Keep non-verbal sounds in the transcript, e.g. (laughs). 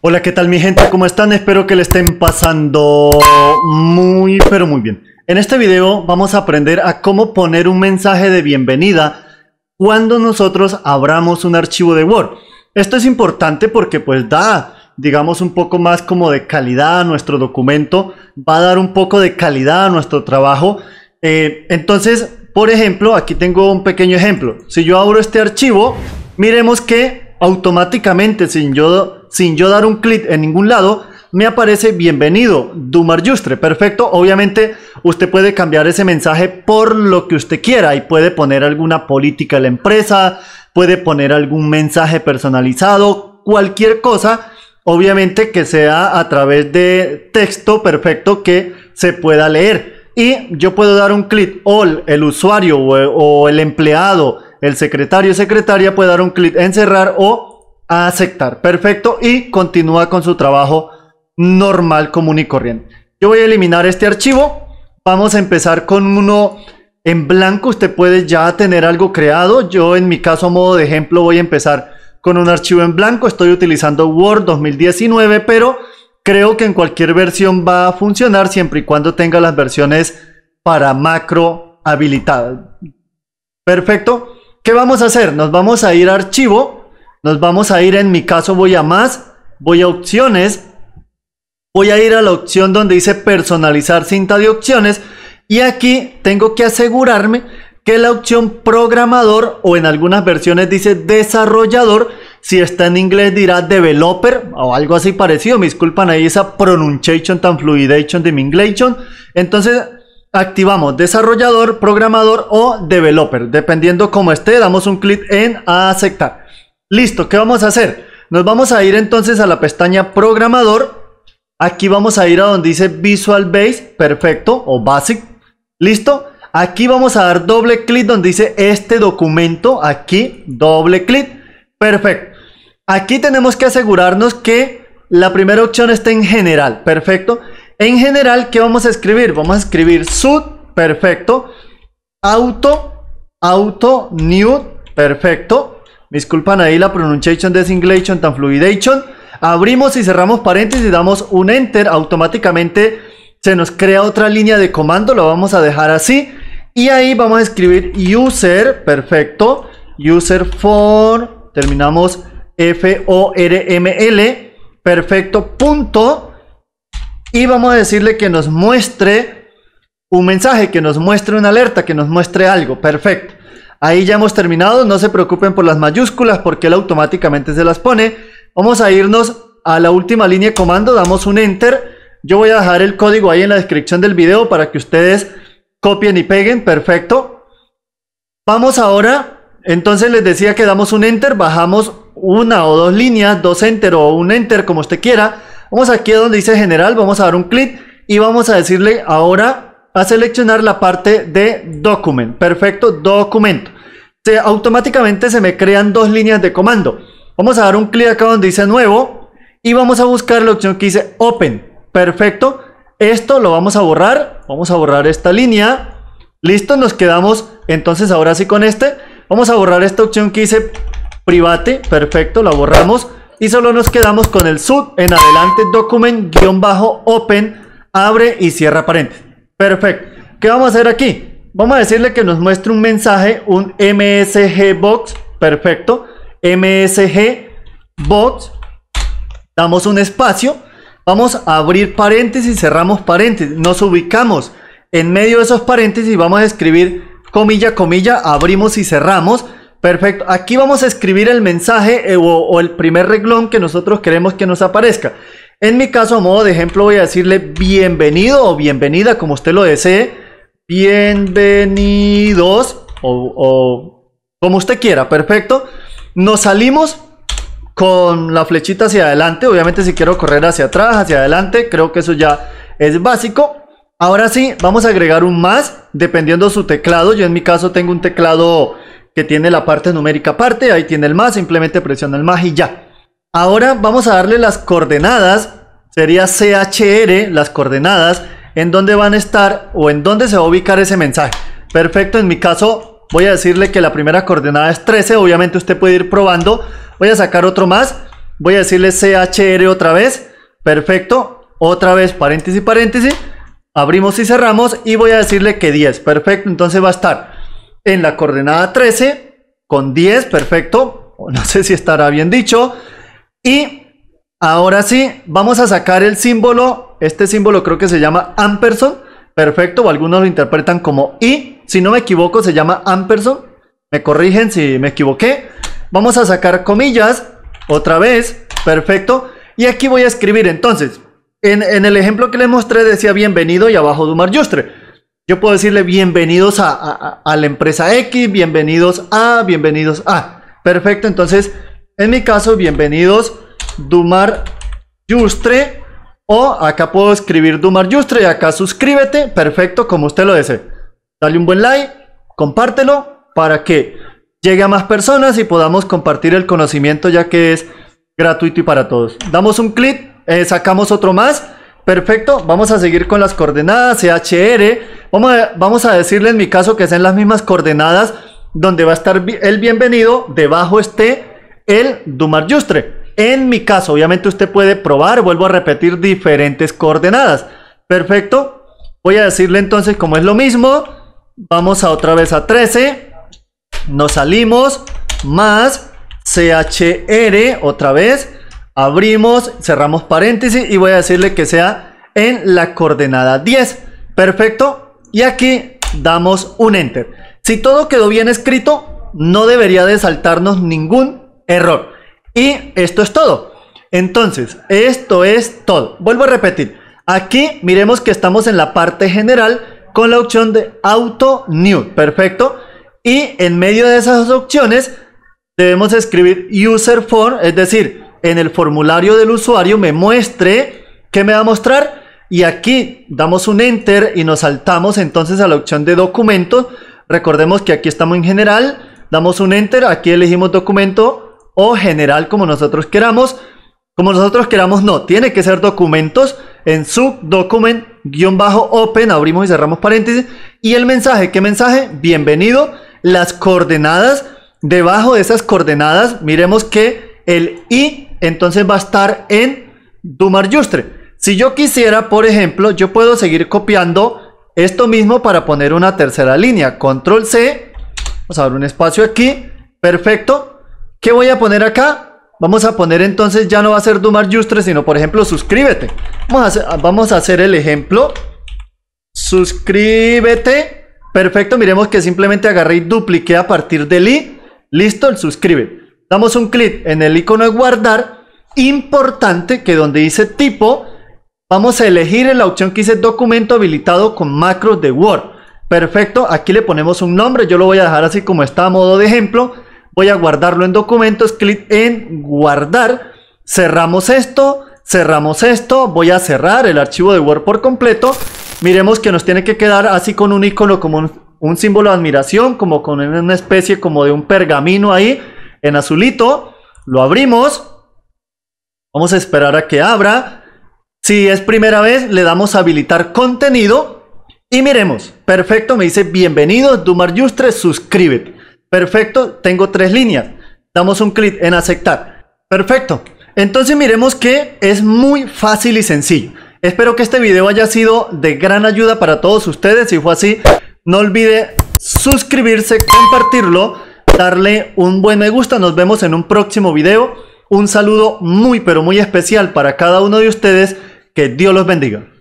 Hola, ¿qué tal mi gente? ¿Cómo están? Espero que le estén pasando muy, pero muy bien. En este video vamos a aprender a cómo poner un mensaje de bienvenida cuando nosotros abramos un archivo de Word. Esto es importante porque pues da, digamos, un poco más como de calidad a nuestro documento, va a dar un poco de calidad a nuestro trabajo. Eh, entonces, por ejemplo, aquí tengo un pequeño ejemplo. Si yo abro este archivo, miremos que automáticamente, sin yo sin yo dar un clic en ningún lado, me aparece bienvenido, Dumar Justre. Perfecto, obviamente usted puede cambiar ese mensaje por lo que usted quiera y puede poner alguna política de la empresa, puede poner algún mensaje personalizado, cualquier cosa, obviamente que sea a través de texto perfecto que se pueda leer. Y yo puedo dar un clic, o el usuario o el empleado, el secretario o secretaria puede dar un clic en cerrar o a aceptar. Perfecto. Y continúa con su trabajo normal, común y corriente. Yo voy a eliminar este archivo. Vamos a empezar con uno en blanco. Usted puede ya tener algo creado. Yo en mi caso, a modo de ejemplo, voy a empezar con un archivo en blanco. Estoy utilizando Word 2019, pero creo que en cualquier versión va a funcionar siempre y cuando tenga las versiones para macro habilitadas. Perfecto. ¿Qué vamos a hacer? Nos vamos a ir a archivo nos vamos a ir, en mi caso voy a más, voy a opciones, voy a ir a la opción donde dice personalizar cinta de opciones y aquí tengo que asegurarme que la opción programador o en algunas versiones dice desarrollador, si está en inglés dirá developer o algo así parecido, me disculpan ahí esa pronunciation tan fluidation de mi inglés entonces activamos desarrollador, programador o developer, dependiendo como esté, damos un clic en aceptar. Listo, ¿qué vamos a hacer? Nos vamos a ir entonces a la pestaña programador. Aquí vamos a ir a donde dice Visual base, perfecto, o Basic. ¿Listo? Aquí vamos a dar doble clic donde dice este documento. Aquí, doble clic. Perfecto. Aquí tenemos que asegurarnos que la primera opción está en general. Perfecto. En general, ¿qué vamos a escribir? Vamos a escribir sud, perfecto. Auto, auto, new, perfecto disculpan ahí la pronunciación de singlation tan fluidation. Abrimos y cerramos paréntesis, y damos un enter, automáticamente se nos crea otra línea de comando, lo vamos a dejar así. Y ahí vamos a escribir user, perfecto, user for, terminamos F-O-R-M-L, perfecto, punto. Y vamos a decirle que nos muestre un mensaje, que nos muestre una alerta, que nos muestre algo, perfecto. Ahí ya hemos terminado, no se preocupen por las mayúsculas porque él automáticamente se las pone. Vamos a irnos a la última línea de comando, damos un Enter. Yo voy a dejar el código ahí en la descripción del video para que ustedes copien y peguen, perfecto. Vamos ahora, entonces les decía que damos un Enter, bajamos una o dos líneas, dos Enter o un Enter como usted quiera. Vamos aquí a donde dice general, vamos a dar un clic y vamos a decirle ahora a seleccionar la parte de document. Perfecto, documento. Se, automáticamente se me crean dos líneas de comando. Vamos a dar un clic acá donde dice nuevo y vamos a buscar la opción que dice open. Perfecto. Esto lo vamos a borrar. Vamos a borrar esta línea. Listo, nos quedamos entonces ahora sí con este. Vamos a borrar esta opción que dice private. Perfecto, la borramos. Y solo nos quedamos con el sub en adelante document-open. Abre y cierra paréntesis. Perfecto. ¿Qué vamos a hacer aquí? Vamos a decirle que nos muestre un mensaje, un MSG box. Perfecto. MSG box. Damos un espacio. Vamos a abrir paréntesis, cerramos paréntesis. Nos ubicamos en medio de esos paréntesis. y Vamos a escribir comilla, comilla. Abrimos y cerramos. Perfecto, aquí vamos a escribir el mensaje eh, o, o, el primer reglón que nosotros queremos que nos aparezca. En mi caso, modo de ejemplo, voy a decirle bienvenido o bienvenida, como usted lo desee. Bienvenidos o, como usted quiera, perfecto. Nos salimos con la flechita hacia adelante. Obviamente si quiero correr hacia atrás, hacia adelante, creo que eso ya es básico. Ahora sí, vamos a agregar un más, dependiendo de su teclado. Yo en mi caso tengo un teclado que tiene la parte numérica aparte, ahí tiene el más, simplemente presiona el más y ya. Ahora vamos a darle las coordenadas, sería CHR, las coordenadas, en dónde van a estar o en dónde se va a ubicar ese mensaje. Perfecto, en mi caso voy a decirle que la primera coordenada es 13, obviamente usted puede ir probando. Voy a sacar otro más, voy a decirle CHR otra vez, perfecto, otra vez paréntesis, paréntesis, abrimos y cerramos y voy a decirle que 10, perfecto, entonces va a estar en la coordenada 13 con 10, perfecto, (laughs) no sé si estará bien dicho, y ahora sí, vamos a sacar el símbolo, este símbolo creo que se llama amperson perfecto, o algunos lo interpretan como I, si no me equivoco se llama amperson me corrigen si me equivoqué, vamos a sacar comillas, otra vez, perfecto, y aquí voy a escribir entonces, en, el ejemplo que les mostré decía bienvenido y abajo Dumar Yustre, yo puedo decirle bienvenidos a, a la empresa X, bienvenidos a, bienvenidos a, perfecto, entonces en mi caso, bienvenidos Dumar Justre. O acá puedo escribir Dumar Justre y acá suscríbete. Perfecto, como usted lo desee. Dale un buen like, compártelo para que llegue a más personas y podamos compartir el conocimiento ya que es gratuito y para todos. Damos un clic, eh, sacamos otro más. Perfecto, vamos a seguir con las coordenadas CHR. Vamos a, vamos a decirle en mi caso que sean las mismas coordenadas donde va a estar el bienvenido. Debajo este el Dumar Justre. En mi caso, obviamente usted puede probar, vuelvo a repetir, diferentes coordenadas. Perfecto. Voy a decirle entonces como es lo mismo. Vamos a otra vez a 13. Nos salimos. Más CHR otra vez. Abrimos, cerramos paréntesis y voy a decirle que sea en la coordenada 10. Perfecto. Y aquí damos un enter. Si todo quedó bien escrito, no debería de saltarnos ningún error. Y esto es todo. Entonces, esto es todo. Vuelvo a repetir. Aquí miremos que estamos en la parte general con la opción de Auto New. Perfecto. Y en medio de esas opciones debemos escribir User For, es decir, en el formulario del usuario me muestre qué me va a mostrar. Y aquí damos un Enter y nos saltamos entonces a la opción de documento. Recordemos que aquí estamos en general, damos un Enter, aquí elegimos documento, o general como nosotros queramos. Como nosotros queramos, no. Tiene que ser documentos en bajo open abrimos y cerramos paréntesis. Y el mensaje, ¿qué mensaje? Bienvenido. Las coordenadas, debajo de esas coordenadas, miremos que el i entonces va a estar en Dumar Justre. Si yo quisiera, por ejemplo, yo puedo seguir copiando esto mismo para poner una tercera línea. Control C, vamos a dar un espacio aquí, perfecto. ¿Qué voy a poner acá? Vamos a poner entonces, ya no va a ser Dumar Justre, sino por ejemplo, suscríbete. Vamos a, hacer, vamos a hacer el ejemplo. Suscríbete. Perfecto, miremos que simplemente agarré y dupliqué a partir del i. Listo, el suscribe. Damos un clic en el icono de guardar. Importante que donde dice tipo, vamos a elegir en la opción que dice documento habilitado con macros de Word. Perfecto, aquí le ponemos un nombre, yo lo voy a dejar así como está a modo de ejemplo voy a guardarlo en documentos, clic en guardar, cerramos esto, cerramos esto, voy a cerrar el archivo de Word por completo, miremos que nos tiene que quedar así con un icono como un, símbolo de admiración, como con una especie como de un pergamino ahí, en azulito, lo abrimos, vamos a esperar a que abra, si es primera vez le damos a habilitar contenido y miremos, perfecto, me dice bienvenido, Dumar Justre suscríbete. Perfecto, tengo tres líneas. Damos un clic en aceptar. Perfecto. Entonces miremos que es muy fácil y sencillo. Espero que este video haya sido de gran ayuda para todos ustedes. Si fue así, no olvide suscribirse, compartirlo, darle un buen me gusta. Nos vemos en un próximo video. Un saludo muy pero muy especial para cada uno de ustedes. Que Dios los bendiga.